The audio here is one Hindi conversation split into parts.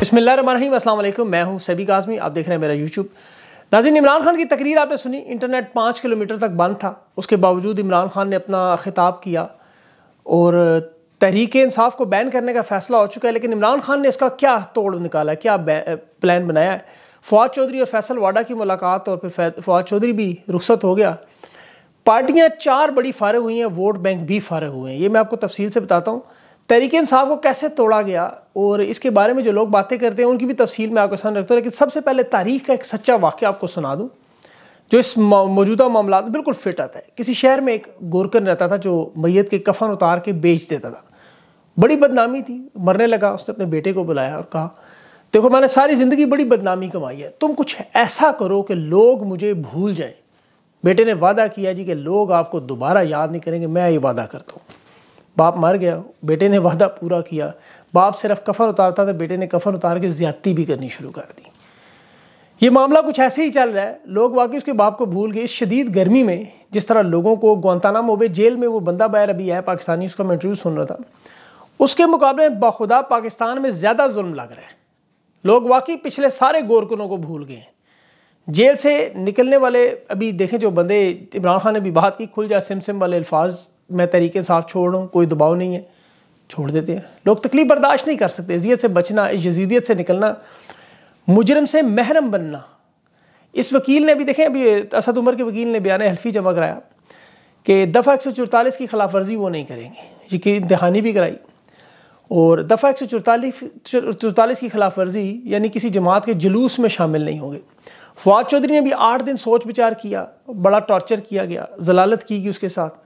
बसमिलकुम मैं हूं सभी काजमी आप देख रहे हैं मेरा यूट्यूब नाजिन इमरान खान की तकरीर आपने सुनी इंटरनेट पाँच किलोमीटर तक बंद था उसके बावजूद इमरान खान ने अपना खिताब किया और तहरीक इंसाफ को बैन करने का फैसला हो चुका है लेकिन इमरान खान ने इसका क्या तोड़ निकाला क्या प्लान बनाया है फवाद चौधरी और फैसल वाडा की मुलाकात और फिर फवाद चौधरी भी रुखसत हो गया पार्टियाँ चार बड़ी फारग हुई हैं वोट बैंक भी फारग हुए हैं ये मैं आपको तफसील से बताता हूँ तहरीक इंसाफ को कैसे तोड़ा गया और इसके बारे में जो लोग बातें करते हैं उनकी भी तफसील में आपके सामने रखता हूँ लेकिन सबसे पहले तारीख का एक सच्चा वाक्य आपको सुना दूँ जो इस मौजूदा मामला में बिल्कुल फिट आता है किसी शहर में एक गोरकन रहता था जो मैत के कफन उतार के बेच देता था बड़ी बदनामी थी मरने लगा उसने अपने बेटे को बुलाया और कहा देखो मैंने सारी ज़िंदगी बड़ी बदनामी कमाई है तुम कुछ ऐसा करो कि लोग मुझे भूल जाएं बेटे ने वादा किया जी कि लोग आपको दोबारा याद नहीं करेंगे मैं ये वादा करता हूँ बाप मर गया बेटे ने वादा पूरा किया बाप सिर्फ कफन उतारता था बेटे ने कफन उतार के ज्यादती भी करनी शुरू कर दी ये मामला कुछ ऐसे ही चल रहा है लोग वाकई उसके बाप को भूल गए इस शदीद गर्मी में जिस तरह लोगों को ग्वानतानामो मोबे जेल में वो बंदा बैर अभी है पाकिस्तानी उसका मैं इंटरव्यू सुन रहा था उसके मुकाबले बखुदा पाकिस्तान में ज़्यादा जुल्म लग रहा है लोग वाकई पिछले सारे गोरकनों को भूल गए जेल से निकलने वाले अभी देखें जो बंदे इमरान खान ने भी बात की खुल जा सिम सिम वाले अल्फाज मैं तरीके साफ छोड़ रहा हूँ कोई दबाव नहीं है छोड़ देते हैं लोग तकलीफ बर्दाश्त नहीं कर सकते इजियत से बचना यजीदियत से निकलना मुजरम से महरम बनना इस वकील ने अभी देखें अभी असद उमर के वकील ने बयान हल्फी जमा कराया कि दफ़ा एक सौ चौतालीस की खिलाफ वर्जी वो नहीं करेंगे यकीन दहानी भी कराई और दफ़ा एक सौ चौतालीस चौतालीस की खिलाफ वर्जी यानी किसी जमात के जुलूस में शामिल नहीं होंगे फवाद चौधरी ने भी आठ दिन सोच विचार किया बड़ा टॉर्चर किया गया जलालत की गई उसके साथ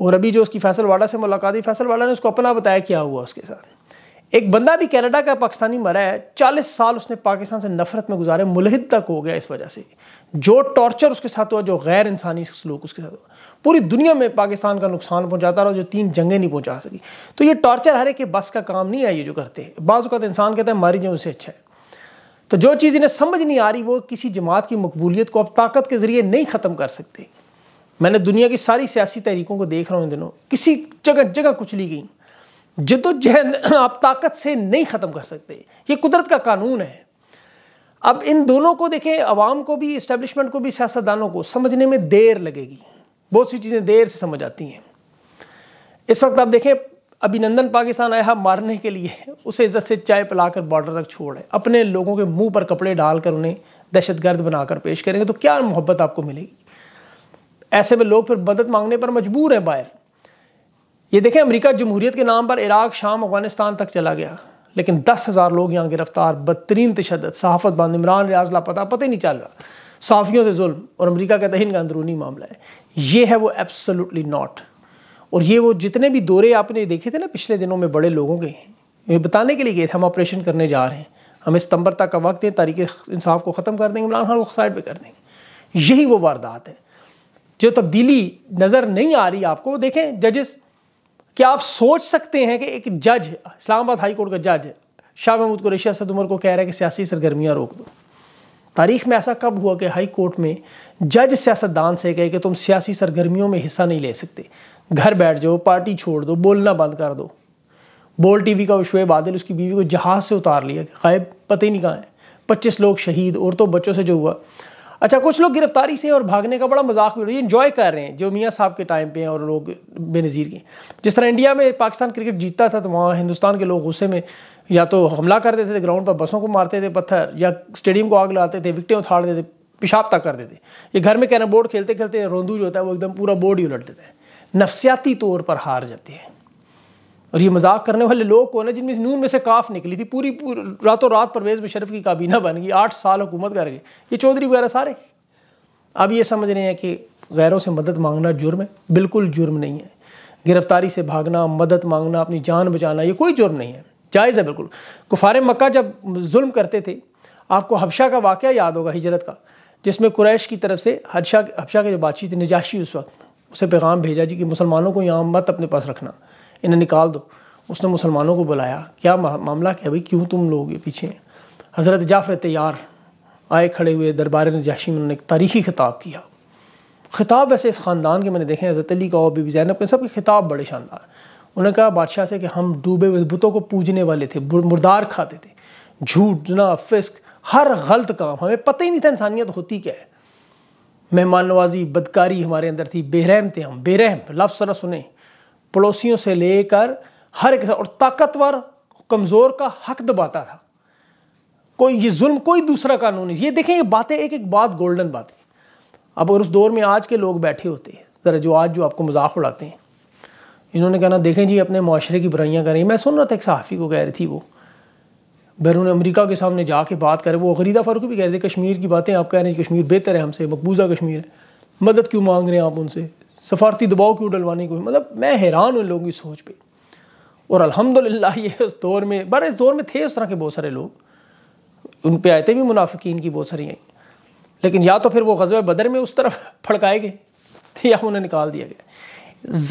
और अभी जो उसकी फैसल वाडा से मुलाकात हुई फैसल वाडा ने उसको अपना बताया क्या हुआ उसके साथ एक बंदा भी कनाडा का पाकिस्तानी मरा है चालीस साल उसने पाकिस्तान से नफरत में गुजारे मुलहिद तक हो गया इस वजह से जो टॉर्चर उसके साथ हुआ जो गैर इंसानी सलूक उसके साथ हुआ पूरी दुनिया में पाकिस्तान का नुकसान पहुंचाता रहा जो तीन जंगें नहीं पहुंचा सकी तो ये टॉर्चर हर एक बस का काम नहीं है ये जो करते हैं बाज़ात इंसान कहता है मारी जाए उसे अच्छा है तो जो चीज़ इन्हें समझ नहीं आ रही वो किसी जमात की मकबूलियत को अब ताकत के ज़रिए नहीं ख़त्म कर सकते मैंने दुनिया की सारी सियासी तहरीकों को देख रहा हूँ इन दिनों किसी जगह जगह कुचली गई जदोजहद आप ताकत से नहीं ख़त्म कर सकते ये कुदरत का कानून है अब इन दोनों को देखें आवाम को भी इस्टेब्लिशमेंट को भी सियासतदानों को समझने में देर लगेगी बहुत सी चीज़ें देर से समझ आती हैं इस वक्त आप देखें अभिनंदन पाकिस्तान आया मारने के लिए उसे इज्जत से चाय पिलाकर बॉर्डर तक छोड़ अपने लोगों के मुंह पर कपड़े डालकर उन्हें दहशतगर्द बनाकर पेश करेंगे तो क्या मोहब्बत आपको मिलेगी ऐसे में लोग फिर मदद मांगने पर मजबूर हैं बाहर ये देखें अमेरिका जमहूरीत के नाम पर इराक शाम अफगानिस्तान तक चला गया लेकिन दस हज़ार लोग यहाँ गिरफ्तार बदतरीन तशद सहाफत बंद इमरान रियाज लापता पता ही नहीं चल रहा सहाफ़ियों से जुल्म और अमेरिका कहता है इनका अंदरूनी मामला है ये है वो एब्सोलूटली नॉट और ये वो जितने भी दौरे आपने देखे थे ना पिछले दिनों में बड़े लोगों के ये बताने के लिए गए थे हम ऑपरेशन करने जा रहे हैं हमें सितंबर तक का वक्त है तारीख इंसाफ को ख़त्म कर देंगे इमरान खान को साइड पर कर देंगे यही वो वारदात है जो तब्दीली नज़र नहीं आ रही आपको देखें जजेस क्या आप सोच सकते हैं कि एक जज इस्लामाबाद हाई कोर्ट का जज शाह महमूद कुरेशी असद उमर को कह रहा है कि सियासी सरगर्मियाँ रोक दो तारीख में ऐसा कब हुआ कि हाई कोर्ट में जज सियासतदान से कहे कि तुम सियासी सरगर्मियों में हिस्सा नहीं ले सकते घर बैठ जाओ पार्टी छोड़ दो बोलना बंद कर दो बोल टीवी का शुएब आदिल उसकी बीवी को जहाज़ से उतार लिया गायब पता ही नहीं कहाँ है पच्चीस लोग शहीद औरतों बच्चों से जो हुआ अच्छा कुछ लोग गिरफ्तारी से और भागने का बड़ा मजाक भी इन्जॉय कर रहे हैं जो मियाँ साहब के टाइम पे हैं और लोग बेनज़ीर के जिस तरह इंडिया में पाकिस्तान क्रिकेट जीतता था तो वहाँ हिंदुस्तान के लोग गुस्से में या तो हमला कर देते थे ग्राउंड पर बसों को मारते थे पत्थर या स्टेडियम को आग लगाते थे विकटें उथाड़ देते पेशाब तक कर देते ये घर में कैरम बोर्ड खेलते खेलते रोंदू जो होता है वो एकदम पूरा बोर्ड ही उलट देता है नफसियाती तौर पर हार जाती है और ये मजाक करने वाले लोग कौन है जिनमें नून में से काफ निकली थी पूरी, पूरी रातों रात परवेज़ मुशरफ की काबीना बन गई आठ साल हुकूमत कर गई ये चौधरी वगैरह सारे अब ये समझ रहे हैं कि गैरों से मदद मांगना जुर्म है बिल्कुल जुर्म नहीं है गिरफ्तारी से भागना मदद मांगना अपनी जान बचाना ये कोई जुर्म नहीं है जायज़ है बिल्कुल कुफार मक्का जब जुल्म करते थे आपको हबशा का वाक़ याद होगा हिजरत का जिसमें कुरैश की तरफ से हदशा हबशा के जो बातचीत थे नजाशी उस वक्त उसे पैगाम भेजा जी कि मुसलमानों को यहाँ मत अपने पास रखना इन्हें निकाल दो उसने मुसलमानों को बुलाया क्या मामला क्या भाई क्यों तुम लोग पीछे हैं हज़रत जाफ़र तैयार आए खड़े हुए दरबार ने में उन्होंने एक तारीखी खिताब किया खिताब वैसे इस ख़ानदान के मैंने देखे हज़रत अली का और बीबी जैनब के सब के खिताब बड़े शानदार उन्होंने कहा बादशाह से कि हम डूबे हुए बुतों को पूजने वाले थे मुर्दार खाते थे झूठ जना फिस्क हर गलत काम हमें पता ही नहीं था इंसानियत होती क्या है मेहमान नवाजी बदकारी हमारे अंदर थी बेरहम थे हम बेरहम लफ्स सरा सुने पड़ोसियों से लेकर हर एक और ताकतवर कमज़ोर का हक दबाता था कोई ये जुल्म कोई दूसरा कानून नहीं ये देखें ये बातें एक एक बात गोल्डन बातें अब अगर उस दौर में आज के लोग बैठे होते हैं ज़रा जो आज जो आपको मजाक उड़ाते हैं इन्होंने कहना देखें जी अपने माशरे की बुराइयाँ करें मैं सुन रहा था एक सहाफ़ी को कह रही थी वो बैरून अमरीका के सामने जा के बात करें वो ख़रीदा फारूक भी कह रहे थे कश्मीर की बातें आप कह रहे हैं कश्मीर बेहतर है हमसे मकबूजा कश्मीर है मदद क्यों मांग रहे हैं आप उनसे सफारती दबाव क्यों डलवाने को मतलब मैं हैरान हूँ लोगों की सोच पे और ला ये उस दौर में बर इस दौर में थे उस तरह के बहुत सारे लोग उन पर आए थे भी मुनाफिकीन की बहुत सारी आई लेकिन या तो फिर वो गजब बदर में उस तरफ फड़काए गए तो या उन्हें निकाल दिया गया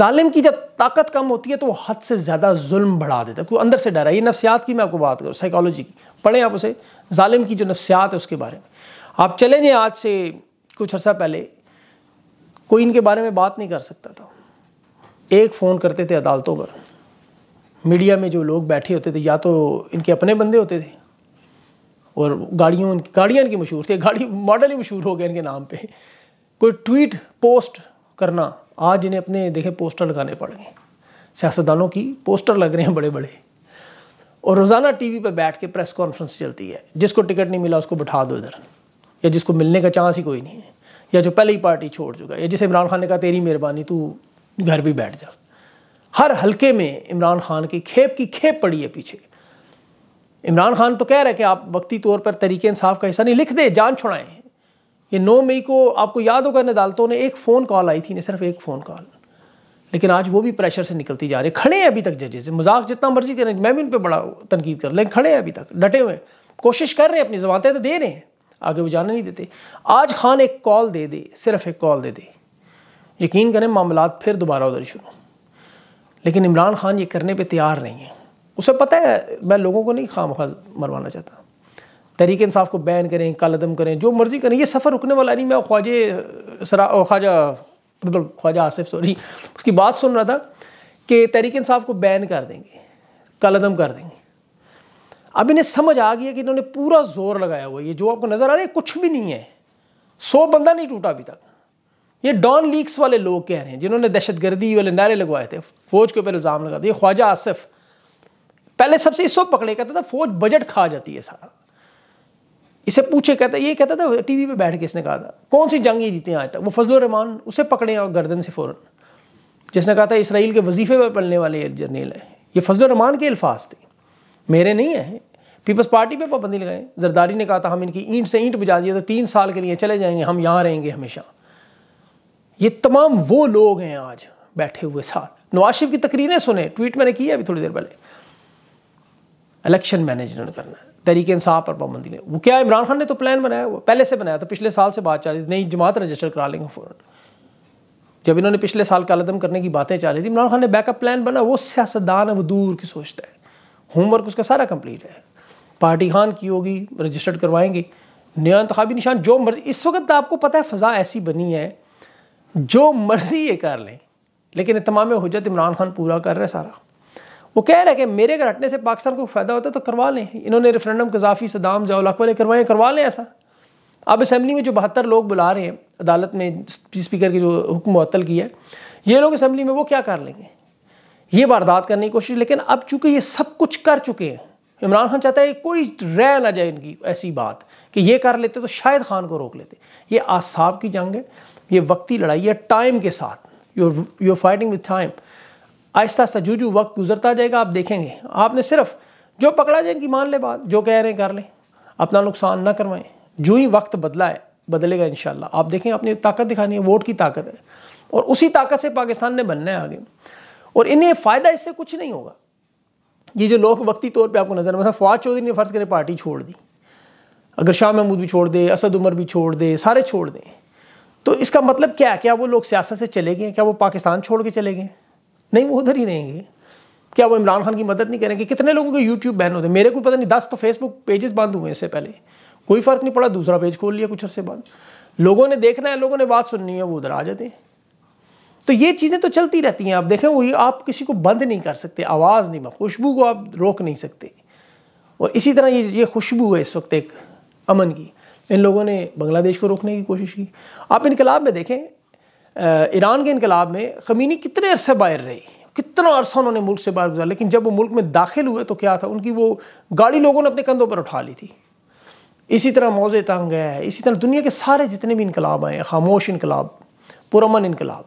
ालिम की जब ताकत कम होती है तो वो हद से ज़्यादा जुल्म बढ़ा देता है क्योंकि अंदर से डर है ये नफ्सियात की मैं आपको बात करूँ साइकोलॉजी की पढ़ें आप उसे ालिम की जो नफ्सियात है उसके बारे में आप चले जाएँ आज से कुछ अर्सा पहले कोई इनके बारे में बात नहीं कर सकता था एक फ़ोन करते थे अदालतों पर मीडिया में जो लोग बैठे होते थे या तो इनके अपने बंदे होते थे और गाड़ियों इनकी गाड़ियाँ इनकी मशहूर थी गाड़ी मॉडल ही मशहूर हो गए इनके नाम पे कोई ट्वीट पोस्ट करना आज इन्हें अपने देखे पोस्टर लगाने पड़ गए सियासतदानों की पोस्टर लग रहे हैं बड़े बड़े और रोज़ाना वी पर बैठ के प्रेस कॉन्फ्रेंस चलती है जिसको टिकट नहीं मिला उसको बैठा दो इधर या जिसको मिलने का चांस ही कोई नहीं है या जो पहले ही पार्टी छोड़ चुका है जिसे इमरान खान ने कहा तेरी मेहरबानी तू घर भी बैठ जा हर हल्के में इमरान खान की खेप की खेप पड़ी है पीछे इमरान खान तो कह रहे हैं कि आप वक्ती तौर पर तरीके इंसाफ का हिस्सा नहीं लिख दे जान छुड़ाएं ये नौ मई को आपको याद होगा इन अदालतों ने एक फ़ोन कॉल आई थी ना सिर्फ एक फ़ोन कॉल लेकिन आज वो भी प्रेशर से निकलती जा रही है खड़े हैं अभी तक जजेज मजाक जितना मर्जी करें मैं भी उन पर बड़ा तनकीद कर लेकिन खड़े हैं अभी तक डटे हुए कोशिश कर रहे हैं अपनी जमानतें तो दे रहे हैं आगे वो जाने नहीं देते आज खान एक कॉल दे दे सिर्फ एक कॉल दे दे यकीन करें मामला फिर दोबारा उधर शुरू लेकिन इमरान खान ये करने पर तैयार नहीं है उसे पता है मैं लोगों को नहीं खाम खास मरवाना चाहता तहरीक इंसाफ को बैन करें कालदम करें जो मर्ज़ी करें ये सफ़र रुकने वाला नहीं मैं ख्वाजे सरा ख्वाजा मतलब ख्वाजा आसिफ सॉरी उसकी बात सुन रहा था कि तहरीक इंसाफ को बैन कर देंगे कालदम कर देंगे अब इन्हें समझ आ गया कि इन्होंने पूरा जोर लगाया हुआ ये जो आपको नज़र आ रहा है कुछ भी नहीं है सौ बंदा नहीं टूटा अभी तक ये डॉन लीक्स वाले लोग कह रहे हैं जिन्होंने दहशतगर्दी वाले नारे लगवाए थे फौज के ऊपर इल्ज़ाम लगा दिया ख्वाजा आसिफ पहले सबसे इस वक्त पकड़े कहता था फौज बजट खा जाती है सारा इसे पूछे कहता ये कहता था टीवी पे बैठ के इसने कहा था कौन सी जंग ये जीते आज तक वो फजल रहमान उसे पकड़े और गर्दन से फ़ौरन जिसने कहा था इसराइल के वजीफे पर पलने वाले जर्नेल है ये फजल रहमान के अल्फाज थे मेरे नहीं है पीपल्स पार्टी पे पाबंदी लगाएं जरदारी ने कहा था हम इनकी ईंट से ईंट बुझा दिए तो तीन साल के लिए चले जाएंगे हम यहाँ रहेंगे हमेशा ये तमाम वो लोग हैं आज बैठे हुए साथ नवाज शरीफ की तकरीरें सुने ट्वीट मैंने की है अभी थोड़ी देर पहले इलेक्शन मैनेजमेंट करना है तरीके इंसाफ पर पाबंदी लगे वो क्या इमरान खान ने तो प्लान बनाया हुआ पहले से बनाया था पिछले साल से बात चल रही थी नई जमात रजिस्टर करा लेंगे फ़ौरन जब इन्होंने पिछले साल कालदम करने की बातें चल रही थी इमरान खान ने बैकअप प्लान बना वो सियासतदान है वो दूर की सोचता है होमवर्क उसका सारा कंप्लीट है पार्टी खान की होगी रजिस्टर्ड करवाएंगे नया इंतबी निशान जो मर्जी इस वक्त तो आपको पता है फ़ज़ा ऐसी बनी है जो मर्जी ये कर लें लेकिन इतमाम हजरत इमरान खान पूरा कर रहे सारा वो कह रहे हैं कि मेरे अगर हटने से पाकिस्तान को फ़ायदा होता तो करवा लें इन्होंने रेफरेंडम कजाफी सदाम जयाल अकबर करवाएं करवा लें ऐसा अब असम्बली में जो बहत्तर लोग बुला रहे हैं अदालत में स्पीकर के जो हुक्म मतल किया है ये लोग असम्बली में वो क्या कर लेंगे ये वारदात करने की कोशिश लेकिन अब चूंकि ये सब कुछ कर चुके हैं इमरान खान चाहता है कोई रह ना जाए इनकी ऐसी बात कि ये कर लेते तो शायद खान को रोक लेते ये आसाब की जंग है ये वक्ती लड़ाई है टाइम के साथ your you fighting with time आहिस्ता आहिस्ता जो जो वक्त गुजरता जाएगा आप देखेंगे आपने सिर्फ जो पकड़ा जाए इनकी मान ले बात जो कह रहे हैं कर लें अपना नुकसान ना करवाएं जो ही वक्त बदला है बदलेगा इन आप देखें अपनी ताकत दिखानी है वोट की ताकत है और उसी ताकत से पाकिस्तान ने बनना है आगे और इन्हें फ़ायदा इससे कुछ नहीं होगा ये जो लोग वक्ती तौर पे आपको नजर मतलब फवाद चौधरी ने फ़र्ज़ करें पार्टी छोड़ दी अगर शाह महमूद भी छोड़ दे असद उमर भी छोड़ दे सारे छोड़ दें तो इसका मतलब क्या है क्या वो लोग सियासत से चले गए क्या वो पाकिस्तान छोड़ के चले गए नहीं वो उधर ही रहेंगे क्या वो इमरान खान की मदद नहीं करेंगे कितने लोगों के यूट्यूब बैन होते मेरे को पता नहीं दस तो फेसबुक पेजेस बंद हुए इससे पहले कोई फ़र्क नहीं पड़ा दूसरा पेज खोल लिया कुछ अर्से बाद लोगों ने देखना है लोगों ने बात सुननी है वो उधर आ जाते हैं तो ये चीज़ें तो चलती रहती हैं आप देखें वही आप किसी को बंद नहीं कर सकते आवाज़ नहीं खुशबू को आप रोक नहीं सकते और इसी तरह ये ये खुशबू है इस वक्त एक अमन की इन लोगों ने बांग्लादेश को रोकने की कोशिश की आप इनकलाब में देखें ईरान के इनकलाब में खमीनी कितने अरसे बाहर रही कितना अरसा उन्होंने मुल्क से बाहर गुजारा लेकिन जब वो मुल्क में दाखिल हुए तो क्या था उनकी वो गाड़ी लोगों ने अपने कंधों पर उठा ली थी इसी तरह मौजे तंग गया है इसी तरह दुनिया के सारे जितने भी इनकलाब आए हैं खामोश इनकलाब पुरमन इनकलाब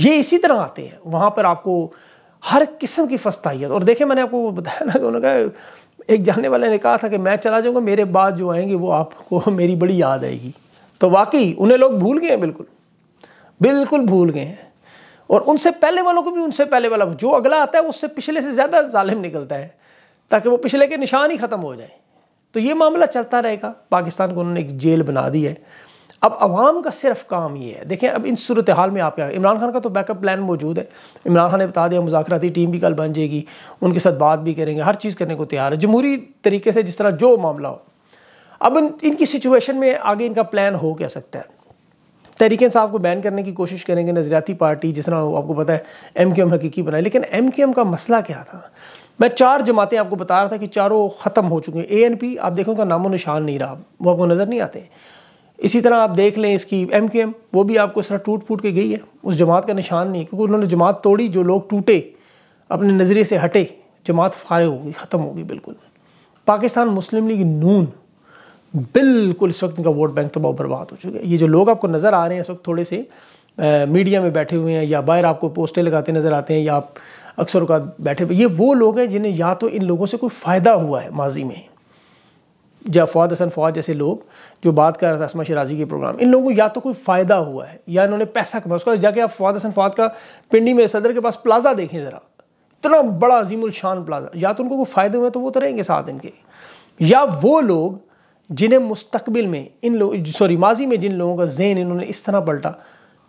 ये इसी तरह आते हैं वहाँ पर आपको हर किस्म की फस्ताइत और देखे मैंने आपको बताया ना कि तो उन्होंने कहा एक जानने वाले ने कहा था कि मैं चला जाऊँगा मेरे बाद जो आएंगे वो आपको मेरी बड़ी याद आएगी तो वाकई उन्हें लोग भूल गए हैं बिल्कुल बिल्कुल भूल गए हैं और उनसे पहले वालों को भी उनसे पहले वाला जो अगला आता है उससे पिछले से ज़्यादा ालिम निकलता है ताकि वो पिछले के निशान ही ख़त्म हो जाए तो ये मामला चलता रहेगा पाकिस्तान को उन्होंने एक जेल बना दी है अब आवाम का सिर्फ काम ये है देखें अब इन सूरत हाल में आप क्या इमरान खान का तो बैकअप प्लान मौजूद है इमरान खान ने बता दिया मुजाकती टीम भी कल बन जाएगी उनके साथ बात भी करेंगे हर चीज़ करने को तैयार है जमहूरी तरीके से जिस तरह जो मामला हो अब इन, इनकी सिचुएशन में आगे इनका प्लान हो क्या सकता है तहरीक इंसाफ को बैन करने की कोशिश करेंगे नजरियाती पार्टी जिस तरह आपको पता है एम के एम हकीकी बनाए लेकिन एम के एम का मसला क्या था मैं चार जमातें आपको बता रहा था कि चारों ख़त्म हो चुके हैं ए एन पी आप देखो उनका नामो निशान नहीं रहा वो आपको नज़र नहीं आते इसी तरह आप देख लें इसकी एम क्यू एम वो भी आपको इस तरह टूट फूट के गई है उस जमात का निशान नहीं क्योंकि उन्होंने जमात तोड़ी जो लोग टूटे अपने नज़रिए से हटे जमात फारे हो गई ख़त्म हो गई बिल्कुल पाकिस्तान मुस्लिम लीग नून बिल्कुल इस वक्त इनका वोट बैंक तबाह बर्बाद हो चुका है ये जो लोग आपको नज़र आ रहे हैं इस वक्त थोड़े से आ, मीडिया में बैठे हुए हैं या बाहर आपको पोस्टें लगाते नज़र आते हैं या आप अक्सर का बैठे हुए ये वो लोग हैं जिन्हें या तो इन लोगों से कोई फ़ायदा हुआ है माजी में जफाद हसन फौज जैसे लोग जो बात कर रहे थे असमा शराजी के प्रोग्राम इन लोगों को या तो कोई फ़ायदा हुआ है या इन्होंने पैसा कमाया उसका जाके आप फवाद हसन फौज का पिंडी में सदर के पास प्लाजा देखें ज़रा इतना बड़ा अजीमुल शान प्लाजा या तो उनको कोई फ़ायदे हुए तो वो तो रहेंगे साथ इनके या वो लोग जिन्हें मुस्तबिल में इन लोग सॉरी माजी में जिन लोगों का जहन इन्होंने इस तरह पलटा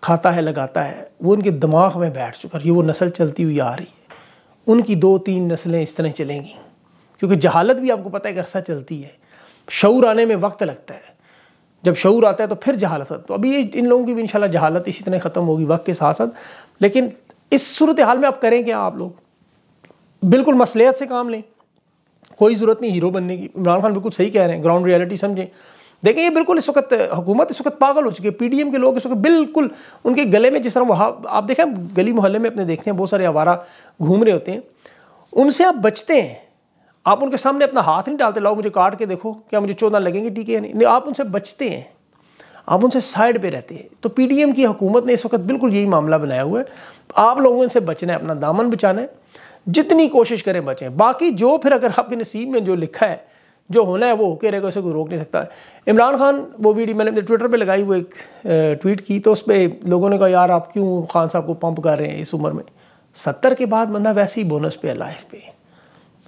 खाता है लगाता है वो उनके दिमाग में बैठ चुका है ये वो नस्ल चलती हुई आ रही है उनकी दो तीन नस्लें इस तरह चलेंगी क्योंकि जहालत भी आपको पता है एक अरसा चलती है शूर आने में वक्त लगता है जब शूर आता है तो फिर जहालत तो अभी ये इन लोगों की भी इंशाल्लाह जहालत इसी तरह ख़त्म होगी वक्त के साथ साथ लेकिन इस सूरत हाल में आप करें क्या आप लोग बिल्कुल मसलियत से काम लें कोई ज़रूरत नहीं हीरो बनने की इमरान खान बिल्कुल सही कह रहे हैं ग्राउंड रियलिटी समझें देखिए ये बिल्कुल इस वक्त हुकूमत इस वक्त पागल हो चुकी है पीडीएम के लोग इस वक्त बिल्कुल उनके गले में जिस तरह वहाँ आप देखें गली मोहल्ले में अपने देखते हैं बहुत सारे आवारा घूम रहे होते हैं उनसे आप बचते हैं आप उनके सामने अपना हाथ नहीं डालते लाओ मुझे काट के देखो क्या मुझे चौदह लगेंगे टीके है नहीं आप उनसे बचते हैं आप उनसे साइड पे रहते हैं तो पीडीएम की हुकूमत ने इस वक्त बिल्कुल यही मामला बनाया हुआ है आप लोगों से बचना है अपना दामन बचाना है जितनी कोशिश करें बचें बाकी जो फिर अगर आपके नसीब में जो लिखा है जो होना है वो होके रहेगा उसे कोई रोक नहीं सकता इमरान खान वो वीडियो मैंने ट्विटर पर लगाई हुई एक ट्वीट की तो उस पर लोगों ने कहा यार आप क्यों खान साहब को पंप कर रहे हैं इस उम्र में सत्तर के बाद बंदा वैसे ही बोनस पे लाइफ पे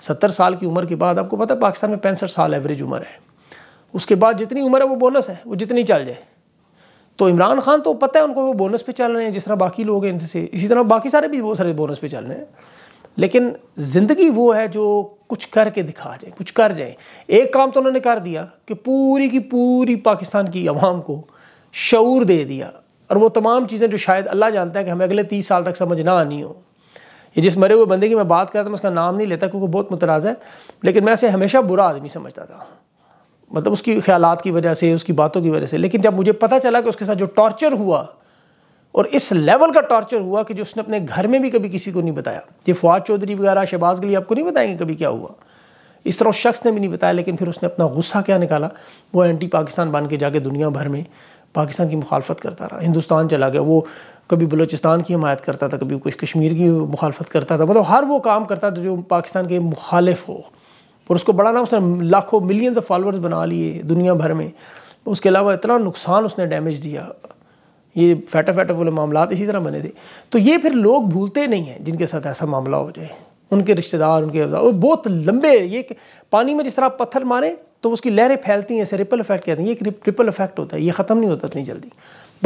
सत्तर साल की उम्र के बाद आपको पता है पाकिस्तान में पैंसठ साल एवरेज उम्र है उसके बाद जितनी उम्र है वो बोनस है वो जितनी चल जाए तो इमरान खान तो पता है उनको वो बोनस पे चल रहे हैं जिस तरह बाकी लोग हैं इनसे इसी तरह बाकी सारे भी बहुत सारे बोनस पे चल रहे हैं लेकिन ज़िंदगी वो है जो कुछ करके दिखा जाए कुछ कर जाए एक काम तो उन्होंने कर दिया कि पूरी की पूरी पाकिस्तान की आवाम को शूर दे दिया और वो तमाम चीज़ें जो शायद अल्लाह जानता है कि हमें अगले तीस साल तक समझ ना आनी हो ये जिस मरे हुए बंदे की मैं बात करता मैं उसका नाम नहीं लेता क्योंकि बहुत मुतराज है लेकिन मैं उसे हमेशा बुरा आदमी समझता था मतलब उसकी ख्याल की वजह से उसकी बातों की वजह से लेकिन जब मुझे पता चला कि उसके साथ जो टॉर्चर हुआ और इस लेवल का टॉर्चर हुआ कि जो उसने अपने घर में भी कभी किसी को नहीं बताया ये फवाद चौधरी वगैरह शहबाज गली आपको नहीं बताएंगे कभी क्या हुआ इस तरह उस शख्स ने भी नहीं बताया लेकिन फिर उसने अपना गुस्सा क्या निकाला वो एंटी पाकिस्तान बन के जाके दुनिया भर में पाकिस्तान की मुखालफत करता रहा हिंदुस्तान चला गया वो कभी बलोचिस्तान की हमायत करता था कभी कुछ कश्मीर की मुखालफत करता था मतलब हर वो काम करता था जो पाकिस्तान के मुखालिफ हो और उसको बड़ा नाम उसने लाखों मिलियंस ऑफ फॉलोअर्स बना लिए दुनिया भर में उसके अलावा इतना नुकसान उसने डैमेज दिया ये फैटा फैटा वाले मामला इसी तरह बने थे तो ये फिर लोग भूलते नहीं हैं जिनके साथ ऐसा मामला हो जाए उनके रिश्तेदार उनके बहुत लंबे ये पानी में जिस तरह पत्थर मारे तो उसकी लहरें फैलती हैं ऐसे रिपल इफेक्ट कहते हैं ये एक रिपल इफेक्ट होता है ये ख़त्म नहीं होता इतनी जल्दी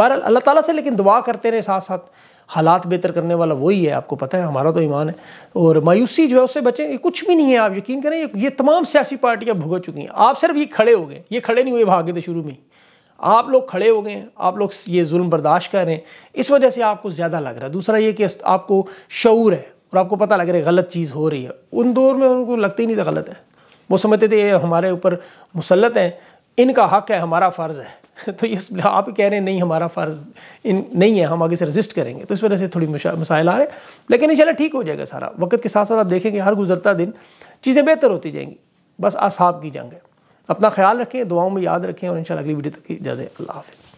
बहरहाल अल्लाह ताला से लेकिन दुआ करते रहे साथ साथ हालात बेहतर करने वाला वही है आपको पता है हमारा तो ईमान है और मायूसी जो है उससे बचें ये कुछ भी नहीं है आप यकीन करें ये तमाम सियासी पार्टियाँ भुगत चुकी हैं आप सिर्फ ये खड़े हो गए ये खड़े नहीं हुए भागे थे शुरू में आप लोग खड़े हो गए आप लोग ये जुल्म बर्दाश्त कर रहे हैं इस वजह से आपको ज़्यादा लग रहा है दूसरा ये कि आपको शूर है और आपको पता लग रहा है गलत चीज़ हो रही है उन दौर में उनको लगता ही नहीं था गलत है वो समझते थे ये हमारे ऊपर मुसलत हैं इनका हक है हमारा फ़र्ज़ है तो ये आप कह रहे हैं नहीं हमारा फ़र्ज़ इन नहीं है हम आगे से रजिस्ट करेंगे तो इस वजह से थोड़ी मसाइल आ रहे हैं लेकिन इंशाल्लाह ठीक हो जाएगा सारा वक्त के साथ साथ आप देखेंगे हर गुजरता दिन चीज़ें बेहतर होती जाएंगी बस आसाब की जंग है अपना ख्याल रखें दुआओं में याद रखें और इंशाल्लाह अगली वीडियो तक की इजाज़त अल्लाह हाफिज़